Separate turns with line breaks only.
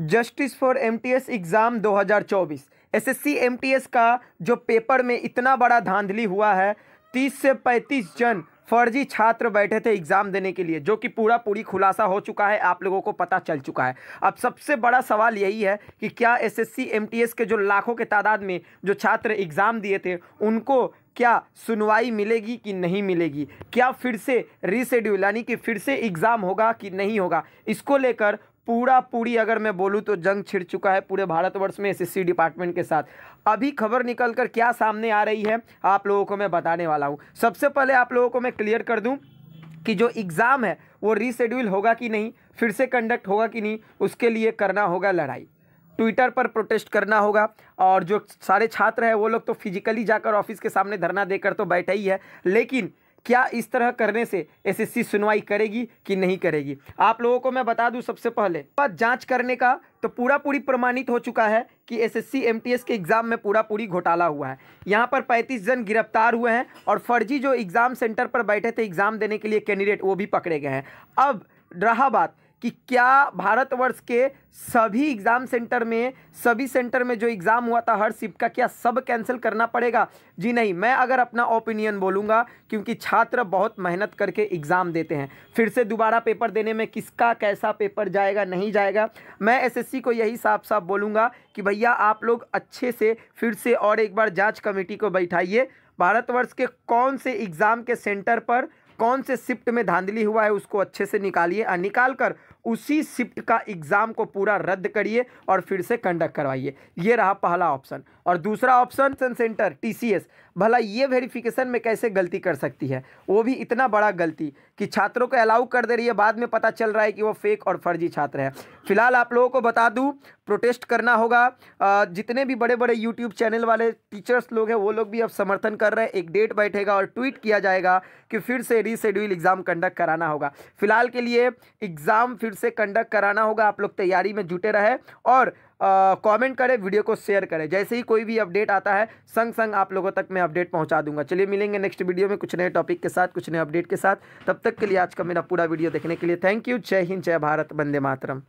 justice for MTS exam 2024 SSC MTS का जो paper में इतना बड़ा धांधली हुआ है 30 से 35 जन फर्जी छात्र बैठे थे एग्ज़ाम देने के लिए जो कि पूरा पूरी खुलासा हो चुका है आप लोगों को पता चल चुका है अब सबसे बड़ा सवाल यही है कि क्या एसएससी एमटीएस के जो लाखों के तादाद में जो छात्र एग्ज़ाम दिए थे उनको क्या सुनवाई मिलेगी कि नहीं मिलेगी क्या फिर से रीशेड्यूल यानी कि फिर से एग्ज़ाम होगा कि नहीं होगा इसको लेकर पूरा पूरी अगर मैं बोलूँ तो जंग छिड़ चुका है पूरे भारतवर्ष में एसएससी डिपार्टमेंट के साथ अभी खबर निकल कर क्या सामने आ रही है आप लोगों को मैं बताने वाला हूँ सबसे पहले आप लोगों को मैं क्लियर कर दूँ कि जो एग्ज़ाम है वो रीशेड्यूल होगा कि नहीं फिर से कंडक्ट होगा कि नहीं उसके लिए करना होगा लड़ाई ट्विटर पर प्रोटेस्ट करना होगा और जो सारे छात्र हैं वो लोग तो फिजिकली जाकर ऑफिस के सामने धरना देकर तो बैठे ही है लेकिन क्या इस तरह करने से एसएससी सुनवाई करेगी कि नहीं करेगी आप लोगों को मैं बता दूं सबसे पहले जांच करने का तो पूरा पूरी प्रमाणित हो चुका है कि एसएससी एमटीएस के एग्ज़ाम में पूरा पूरी घोटाला हुआ है यहाँ पर 35 जन गिरफ्तार हुए हैं और फर्जी जो एग्ज़ाम सेंटर पर बैठे थे एग्ज़ाम देने के लिए कैंडिडेट वो भी पकड़े गए हैं अब रहा बात कि क्या भारतवर्ष के सभी एग्ज़ाम सेंटर में सभी सेंटर में जो एग्ज़ाम हुआ था हर शिफ्ट का क्या सब कैंसिल करना पड़ेगा जी नहीं मैं अगर अपना ओपिनियन बोलूँगा क्योंकि छात्र बहुत मेहनत करके एग्ज़ाम देते हैं फिर से दोबारा पेपर देने में किसका कैसा पेपर जाएगा नहीं जाएगा मैं एसएससी को यही साफ साफ बोलूँगा कि भैया आप लोग अच्छे से फिर से और एक बार जाँच कमेटी को बैठाइए भारतवर्ष के कौन से एग्ज़ाम के सेंटर पर कौन से शिफ्ट में धांधली हुआ है उसको अच्छे से निकालिए और निकाल कर उसी शिफ्ट का एग्ज़ाम को पूरा रद्द करिए और फिर से कंडक्ट करवाइए ये रहा पहला ऑप्शन और दूसरा ऑप्शन सेंटर टीसीएस भला ये वेरिफिकेशन में कैसे गलती कर सकती है वो भी इतना बड़ा गलती कि छात्रों को अलाउ कर दे रही है बाद में पता चल रहा है कि वो फेक और फर्जी छात्र हैं फिलहाल आप लोगों को बता दूँ प्रोटेस्ट करना होगा जितने भी बड़े बड़े यूट्यूब चैनल वाले टीचर्स लोग हैं वो लोग भी अब समर्थन कर रहे हैं एक डेट बैठेगा और ट्वीट किया जाएगा कि फिर से रीशेड्यूल एग्ज़ाम कंडक्ट कराना होगा फिलहाल के लिए एग्ज़ाम फिर से कंडक्ट कराना होगा आप लोग तैयारी में जुटे रहे और कमेंट करें वीडियो को शेयर करें जैसे ही कोई भी अपडेट आता है संग संग आप लोगों तक मैं अपडेट पहुंचा दूंगा चलिए मिलेंगे नेक्स्ट वीडियो में कुछ नए टॉपिक के साथ कुछ नए अपडेट के साथ तब तक के लिए आज का मेरा पूरा वीडियो देखने के लिए थैंक यू जय हिंद जय भारत वंदे मातरम